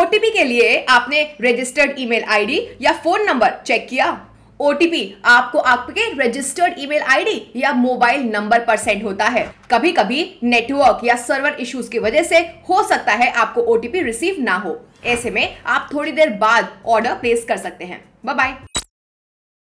OTP के लिए आपने रजिस्टर्ड ईमेल आईडी या फोन नंबर चेक किया ओटीपी आपको आपके रजिस्टर्ड ईमेल आईडी या मोबाइल नंबर पर सेंड होता है कभी कभी नेटवर्क या सर्वर इश्यूज की वजह से हो सकता है आपको ओटीपी रिसीव ना हो ऐसे में आप थोड़ी देर बाद ऑर्डर प्लेस कर सकते हैं बाय